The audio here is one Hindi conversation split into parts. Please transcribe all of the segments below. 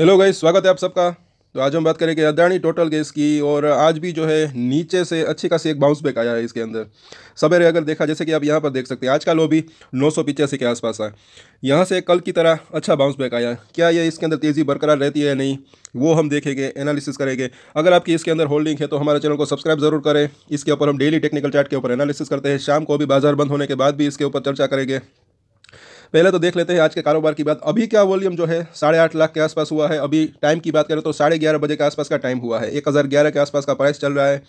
हेलो गाइस स्वागत है आप सबका तो आज हम बात करेंगे अदानी टोटल गैस की और आज भी जो है नीचे से अच्छी खासी एक बाउंस बैक आया है इसके अंदर सवेरे अगर देखा जैसे कि आप यहाँ पर देख सकते हैं आज का लो भी नौ सौ पिचासी के आसपास है यहाँ से कल की तरह अच्छा बाउंस बैक आया है क्या ये इसके अंदर तेज़ी बरकरार रहती है या नहीं वो हम देखेंगे एनालिसिस करेंगे अगर आपकी इसके अंदर होल्डिंग है तो हमारे चैनल को सब्सक्राइब जरूर करें इसके ऊपर हम डेली टेक्निकल चार्ट के ऊपर एनालिसिस करते हैं शाम को भी बाजार बंद होने के बाद भी इसके ऊपर चर्चा करेंगे पहले तो देख लेते हैं आज के कारोबार की बात अभी क्या वॉल्यूम जो है साढ़े आठ लाख के आसपास हुआ है अभी टाइम की बात करें तो साढ़े ग्यारह बजे के आसपास का टाइम हुआ है एक हज़ार ग्यारह के आसपास का प्राइस चल रहा है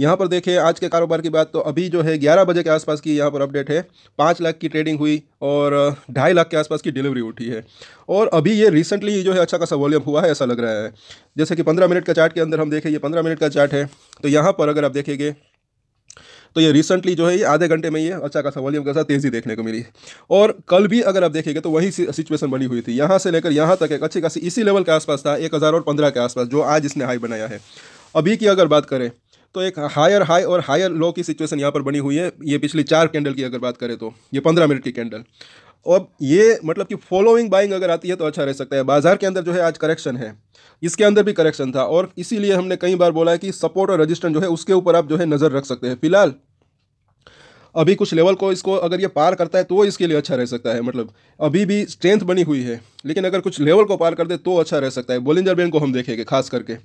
यहाँ पर देखिए आज के कारोबार की बात तो अभी जो है ग्यारह बजे के आसपास की यहाँ पर अपडेट है पाँच लाख की ट्रेडिंग हुई और ढाई लाख के आसपास की डिलीवरी उठी है और अभी ये रिसेंटली जो है अच्छा खासा वॉल्यूम हुआ है ऐसा लग रहा है जैसे कि पंद्रह मिनट का चार्ट के अंदर हम देखें ये पंद्रह मिनट का चार्ट है तो यहाँ पर अगर आप देखेंगे तो ये रिसेंटली जो है ये आधे घंटे में ये अच्छा खासा वॉल्यूम के साथ तेज़ी देखने को मिली और कल भी अगर आप देखेंगे तो वही सिचुएशन बनी हुई थी यहाँ से लेकर यहाँ तक एक अच्छी खासी इसी लेवल के आसपास था एक हज़ार और पंद्रह के आसपास जो आज इसने हाई बनाया है अभी की अगर बात करें तो एक हायर हाई और हायर लो की सिचुएशन यहाँ पर बनी हुई है ये पिछली चार कैंडल की अगर बात करें तो ये पंद्रह मिनट की कैंडल अब ये मतलब कि फॉलोइंग बाइंग अगर आती है तो अच्छा रह सकता है बाजार के अंदर जो है आज करेक्शन है इसके अंदर भी करेक्शन था और इसीलिए हमने कई बार बोला है कि सपोर्ट और रजिस्टर जो है उसके ऊपर आप जो है नज़र रख सकते हैं फिलहाल अभी कुछ लेवल को इसको अगर ये पार करता है तो इसके लिए अच्छा रह सकता है मतलब अभी भी स्ट्रेंथ बनी हुई है लेकिन अगर कुछ लेवल को पार कर दे तो अच्छा रह सकता है बोलिंजर बैंड को हम देखेंगे खास करके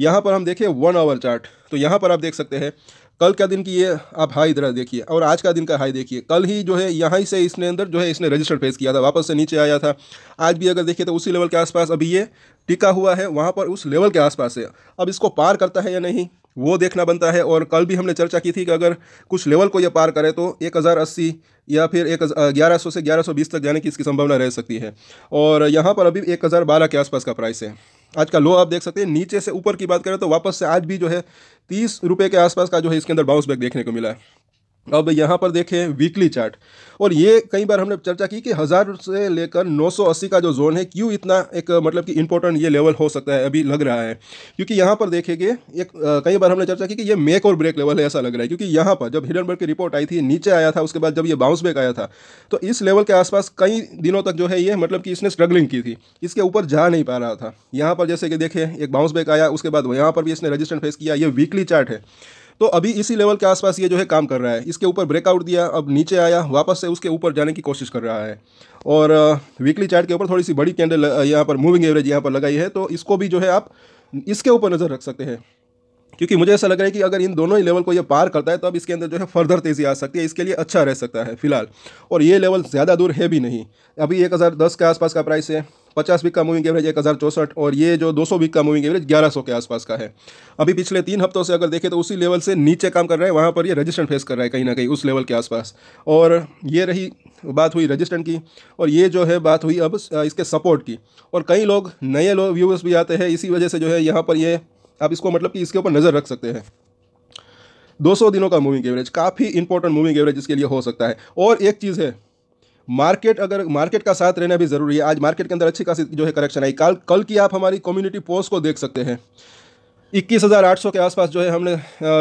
यहाँ पर हम देखें वन आवर चार्ट तो यहाँ पर आप देख सकते हैं कल का दिन की ये आप हाई इधर देखिए और आज का दिन का हाई देखिए कल ही जो है यहाँ ही से इसने अंदर जो है इसने रजिस्टर फेस किया था वापस से नीचे आया था आज भी अगर देखिए तो उसी लेवल के आसपास अभी ये टिका हुआ है वहाँ पर उस लेवल के आसपास है अब इसको पार करता है या नहीं वो देखना बनता है और कल भी हमने चर्चा की थी कि अगर कुछ लेवल को ये पार करे तो एक हज़ार अस्सी या फिर एक ग्यारह सौ से ग्यारह सौ बीस तक जाने की इसकी संभावना रह सकती है और यहाँ पर अभी एक हज़ार बारह के आसपास का प्राइस है आज का लो आप देख सकते हैं नीचे से ऊपर की बात करें तो वापस से आज भी जो है तीस रुपये के आसपास का जो है इसके अंदर बाउंस बैक देखने को मिला है अब यहाँ पर देखें वीकली चार्ट और ये कई बार हमने चर्चा की कि हज़ार से लेकर 980 का जो जोन है क्यों इतना एक मतलब कि इंपॉर्टेंट ये लेवल हो सकता है अभी लग रहा है क्योंकि यहाँ पर देखेंगे एक कई बार हमने चर्चा की कि ये मेक और ब्रेक लेवल है ऐसा लग रहा है क्योंकि यहाँ पर जब हिडनबर्ग की रिपोर्ट आई थी नीचे आया था उसके बाद जब ये बाउंस बैक आया था तो इस लेवल के आसपास कई दिनों तक जो है ये मतलब कि इसने स्ट्रगलिंग की थी इसके ऊपर जा नहीं पा रहा था यहाँ पर जैसे कि देखें एक बाउंस बैक आया उसके बाद यहाँ पर भी इसने रजिस्टर फेस किया ये वीकली चार्ट है तो अभी इसी लेवल के आसपास ये जो है काम कर रहा है इसके ऊपर ब्रेकआउट दिया अब नीचे आया वापस से उसके ऊपर जाने की कोशिश कर रहा है और वीकली चार्ट के ऊपर थोड़ी सी बड़ी कैंडल यहाँ पर मूविंग एवरेज यहाँ पर लगाई है तो इसको भी जो है आप इसके ऊपर नज़र रख सकते हैं क्योंकि मुझे ऐसा लग रहा है कि अगर इन दोनों ही लेवल को ये पार करता है तो अब इसके अंदर जो है फर्दर तेज़ी आ सकती है इसके लिए अच्छा रह सकता है फिलहाल और ये लेवल ज़्यादा दूर है भी नहीं अभी एक हज़ार दस के आसपास का प्राइस है पचास बिक का मूविंग एवरेज एक हज़ार चौसठ और ये जो दो सौ बिक का मूविंग एवरेज ग्यारह सौ के आसपास का है अभी पिछले तीन हफ्तों से अगर देखें तो उसी लेवल से नीचे काम कर रहा है वहाँ पर ये रजिस्टेंट फेस कर रहा है कहीं ना कहीं उस लेवल के आसपास और ये रही बात हुई रजिस्टेंट की और ये जो है बात हुई अब इसके सपोर्ट की और कई लोग नए लोग व्यूवर्स भी आते हैं इसी वजह से जो है यहाँ पर ये आप इसको मतलब कि इसके ऊपर नज़र रख सकते हैं 200 दिनों का मूविंग एवरेज काफ़ी इंपॉर्टेंट मूविंग एवरेज इसके लिए हो सकता है और एक चीज़ है मार्केट अगर मार्केट का साथ रहना भी ज़रूरी है आज मार्केट के अंदर अच्छी खासी जो है करेक्शन आई कल कल की आप हमारी कम्युनिटी पोस्ट को देख सकते हैं इक्कीस हज़ार आठ सौ के आसपास जो है हमने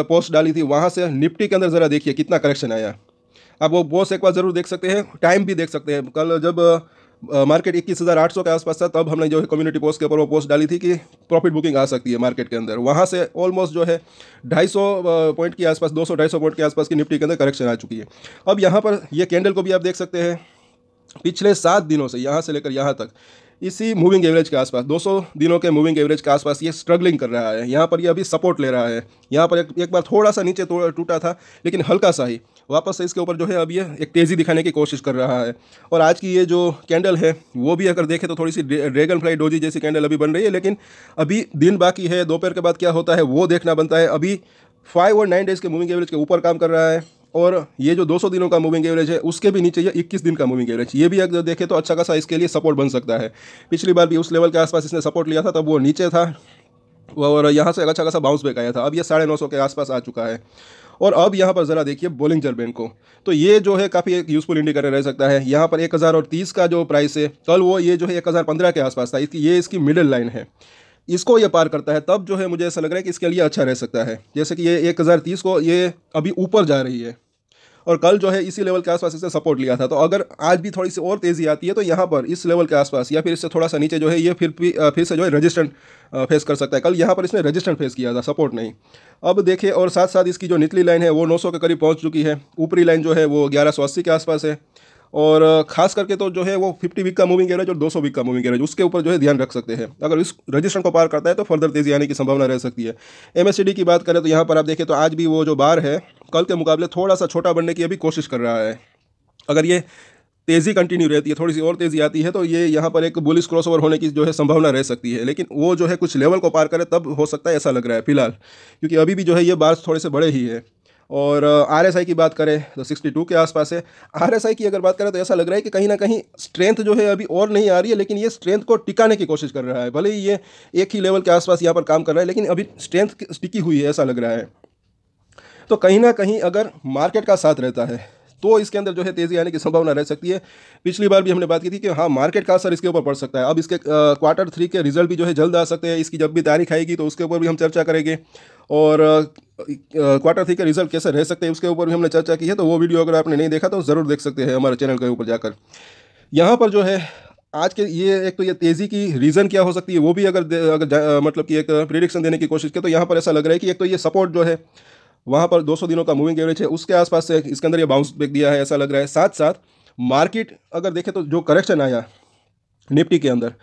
पोस्ट डाली थी वहाँ से निफ्टी के अंदर ज़रा देखिए कितना करेक्शन आया आप वो पोस्ट एक बार ज़रूर देख सकते हैं टाइम भी देख सकते हैं कल जब मार्केट इक्कीस हज़ार आठ सौ के आसपास था तब हमने जो है कम्युनिटी पोस्ट के ऊपर वो पोस्ट डाली थी कि प्रॉफिट बुकिंग आ सकती है मार्केट के अंदर वहाँ से ऑलमोस्ट जो है ढाई सौ पॉइंट के आसपास दो सौ ढाई सौ पॉइंट के आसपास की निफ्टी के अंदर करेक्शन आ चुकी है अब यहाँ पर ये कैंडल को भी आप देख सकते हैं पिछले सात दिनों से यहाँ से लेकर यहाँ तक इसी मूविंग एवरेज के आसपास 200 दिनों के मूविंग एवरेज के आसपास ये स्ट्रगलिंग कर रहा है यहाँ पर ये अभी सपोर्ट ले रहा है यहाँ पर एक, एक बार थोड़ा सा नीचे तो टूटा था लेकिन हल्का सा ही वापस से इसके ऊपर जो है अब ये एक तेज़ी दिखाने की कोशिश कर रहा है और आज की ये जो कैंडल है वो भी अगर देखें तो थोड़ी सी ड्रैगन फ्लाई डोजी जैसी कैंडल अभी बन रही है लेकिन अभी दिन बाकी है दोपहर के बाद क्या होता है वो देखना बनता है अभी फाइव और नाइन डेज़ के मूविंग एवरेज के ऊपर काम कर रहा है और ये जो 200 दिनों का मूविंग एवरेज है उसके भी नीचे ये 21 दिन का मूविंग एवरेज ये भी अगर देखें तो अच्छा खासा इसके लिए सपोर्ट बन सकता है पिछली बार भी उस लेवल के आसपास इसने सपोर्ट लिया था तब वो नीचे था और यहाँ से अच्छा खासा बाउंस बैक आया था अब ये साढ़े नौ सौ के आसपास आ चुका है और अब यहाँ पर ज़रा देखिए बोलिंग जर्बेन को तो ये जो है काफ़ी एक यूज़फुल इंडिकेटर रह सकता है यहाँ पर एक हज़ार और तीस का जो प्राइस है कल वो ये जो है एक हज़ार पंद्रह के आसपास था इसकी ये इसकी मिडिल लाइन है इसको ये पार करता है तब जो है मुझे ऐसा लग रहा है कि इसके लिए अच्छा रह सकता है जैसे कि ये एक हज़ार तीस को ये अभी ऊपर जा रही है और कल जो है इसी लेवल के आसपास इसे सपोर्ट लिया था तो अगर आज भी थोड़ी सी और तेज़ी आती है तो यहाँ पर इस लेवल के आसपास या फिर इससे थोड़ा सा नीचे जो है ये फिर फिर से जो है रजिस्टेंट फेस कर सकता है कल यहाँ पर इसने रजिस्टेंट फेस किया था सपोर्ट नहीं अब देखिए और साथ साथ इसकी जो निचली लाइन है वो नौ के करीब पहुँच चुकी है ऊपरी लाइन जो है वो ग्यारह के आसपास है और खास करके तो जो है वो फिफ्टी वीक का मूविंग एवरेज और दो सौ वीक का मूविंग एवरेज उसके ऊपर जो है ध्यान रख सकते हैं अगर इस रजिस्ट्रेशन को पार करता है तो फर्दर तेजी आने की संभावना रह सकती है एम की बात करें तो यहाँ पर आप देखें तो आज भी वो जो बार है कल के मुकाबले थोड़ा सा छोटा बनने की अभी कोशिश कर रहा है अगर ये तेज़ी कंटिन्यू रहती है थोड़ी सी और तेज़ी आती है तो ये यहाँ पर एक बुलिस क्रॉसओवर होने की जो है संभावना रह सकती है लेकिन वो जो है कुछ लेवल को पार करे तब हो सकता है ऐसा लग रहा है फिलहाल क्योंकि अभी भी जो है ये बार्स थोड़े से बड़े ही है और आर आई की बात करें तो 62 के आसपास है आई की अगर बात करें तो ऐसा लग रहा है कि कहीं ना कहीं स्ट्रेंथ जो है अभी और नहीं आ रही है लेकिन ये स्ट्रेंथ को टिकाने की कोशिश कर रहा है भले ही ये एक ही लेवल के आसपास यहाँ पर काम कर रहा है लेकिन अभी स्ट्रेंथ टिकी हुई है ऐसा लग रहा है तो कहीं ना कहीं अगर मार्केट का साथ रहता है तो इसके अंदर जो है तेजी आने की संभावना रह सकती है पिछली बार भी हमने बात की थी कि हाँ मार्केट का असर इसके ऊपर पड़ सकता है अब इसके क्वार्टर थ्री के रिजल्ट भी जो है जल्द आ सकते हैं इसकी जब भी तारीख आएगी तो उसके ऊपर भी हम चर्चा करेंगे और क्वार्टर थ्री के रिजल्ट कैसे रह सकते हैं उसके ऊपर भी हमने चर्चा की है तो वो वीडियो अगर आपने नहीं देखा तो ज़रूर देख सकते हैं हमारे चैनल के ऊपर जाकर यहाँ पर जो है आज के ये एक तो ये तेज़ी की रीज़न क्या हो सकती है वो भी अगर अगर मतलब कि एक प्रिडिक्शन देने की कोशिश की तो यहाँ पर ऐसा लग रहा है कि एक तो ये सपोर्ट जो है वहाँ पर 200 दिनों का मूविंग एवरेज है उसके आसपास से इसके अंदर ये बाउंस बैक दिया है ऐसा लग रहा है साथ साथ मार्केट अगर देखें तो जो करेक्शन आया निफ्टी के अंदर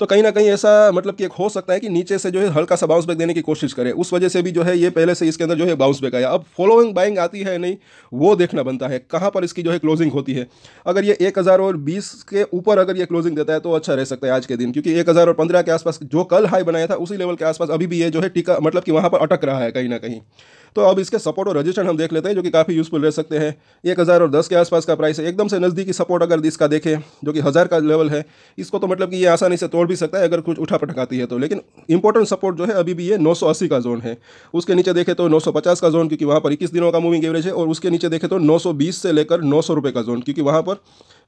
तो कहीं ना कहीं ऐसा मतलब कि एक हो सकता है कि नीचे से जो है हल्का सा बाउंस बैक देने की कोशिश करे उस वजह से भी जो है ये पहले से इसके अंदर जो है बाउंस बैक आया अब फॉलोइंग बाइंग आती है नहीं वो देखना बनता है कहाँ पर इसकी जो है क्लोजिंग होती है अगर ये एक हज़ार और बीस के ऊपर अगर ये क्लोजिंग देता है तो अच्छा रह सकता है आज के दिन क्योंकि एक हज़ार और पंद्रह के आसपास जो कल हाई बनाया था उसी लेवल के आसपास अभी भी ये जो है टिका मतलब कि वहाँ पर अटक रहा है कहीं ना कहीं तो अब इसके सपोर्ट और रजिस्ट्रेशन हम देख लेते हैं जो कि काफ़ी यूज़फुल रह सकते हैं एक हज़ार और दस के आसपास का प्राइस है एकदम से नज़दीकी सपोर्ट अगर इसका देखें जो कि हज़ार का लेवल है इसको तो मतलब कि ये आसानी से तोड़ भी सकता है अगर कुछ उठा पटकाती है तो लेकिन इंपॉर्टेंट सपोर्ट जो है अभी भी ये 980 का जोन है उसके नीचे देखे तो 950 का जोन क्योंकि वहाँ पर इक्कीस दिनों का मूविंग एवरेज है और उसके नीचे देखे तो 920 से लेकर नौ सौ का जोन क्योंकि वहाँ पर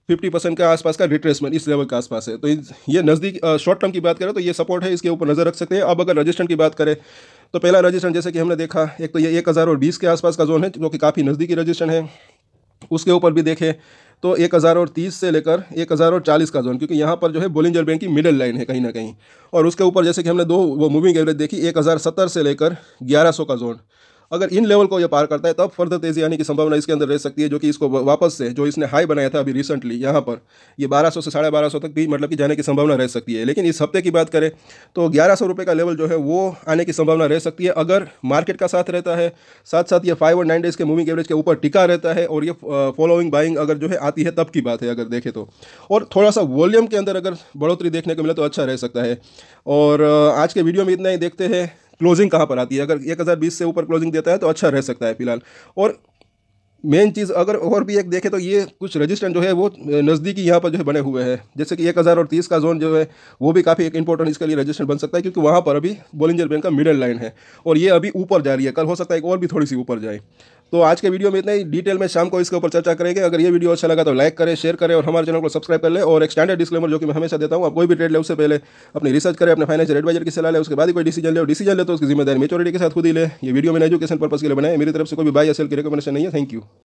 फिफ्टी परसेंट के आसपास का रिट्रेसमेंट इस लेवल के आसपास है तो ये नज़दीक शॉर्ट टर्म की बात करें तो ये सपोर्ट है इसके ऊपर नज़र रख सकते हैं अब अगर रजिस्ट्रेंट की बात करें तो पहला रजिस्ट्रेंट जैसे कि हमने देखा एक तो ये एक हज़ार और बीस के आसपास का जोन है जो कि काफ़ी नज़दीकी रजिस्ट्रेंट है उसके ऊपर भी देखें तो एक हज़ार और तीस से लेकर एक हज़ार और चालीस का जोन क्योंकि यहाँ पर जो है बोलिंजर बैंक की मिडिल लाइन है कहीं ना कहीं और उसके ऊपर जैसे कि हमने दो वो मूविंग एवरेज देखी एक हज़ार सत्तर से लेकर ग्यारह सौ का जोन अगर इन लेवल को ये पार करता है तब फर्दर तेजी आने की संभावना इसके अंदर रह सकती है जो कि इसको वापस से जो इसने हाई बनाया था अभी रिसेंटली यहाँ पर ये 1200 से साढ़े बारह सौ तक भी मतलब कि जाने की संभावना रह सकती है लेकिन इस हफ्ते की बात करें तो ग्यारह सौ रुपये का लेवल जो है वो आने की संभावना रह सकती है अगर मार्केट का साथ रहता है साथ साथ ये फाइव और नाइन डेज के मूविंग एवरेज के ऊपर टिका रहता है और ये फॉलोइंग बाइंग अगर जो है आती है तब की बात है अगर देखें तो और थोड़ा सा वॉल्यूम के अंदर अगर बढ़ोतरी देखने को मिले तो अच्छा रह सकता है और आज के वीडियो में इतना ही देखते हैं क्लोजिंग कहाँ पर आती है अगर एक हज़ार बीस से ऊपर क्लोजिंग देता है तो अच्छा रह सकता है फिलहाल और मेन चीज़ अगर और भी एक देखें तो ये कुछ रजिस्टेंट जो है वो नज़दीकी यहाँ पर जो है बने हुए हैं जैसे कि एक हज़ार और तीस का जोन जो है वो भी काफ़ी एक इंपॉर्टेंट इसके लिए रजिस्टेंट बन सकता है क्योंकि वहाँ पर अभी बोलिंजर बैंक का मिडल लाइन है और ये अभी ऊपर जा रही है कल हो सकता है एक और भी थोड़ी सी ऊपर जाए तो आज के वीडियो में इतना ही डिटेल में शाम को इसके ऊपर चर्चा करेंगे अगर ये वीडियो अच्छा लगा तो लाइक करें शेयर करें और हमारे चैनल को सब्सक्राइब कर ले और एक स्टैंडर्ड डिस्क्लेमर जो कि मैं हमेशा देता हूँ आप कोई भी ट्रेड ले उससे पहले अपनी रिसर्च करें अपने फाइनेंशियल एडवाइजर की सलाह ले उसके बाद कोई डिसीजन ले डिसीजन ले तो उसकी जिम्मेदारी मेचोरिटी के साथ खुद ही ले ये वीडियो मैंने एजुकेशन पर्पस के लिए बनाए मेरी तरफ से कोई भी बाई या सेल की रिकमेंडेशन नहीं है थैंक यू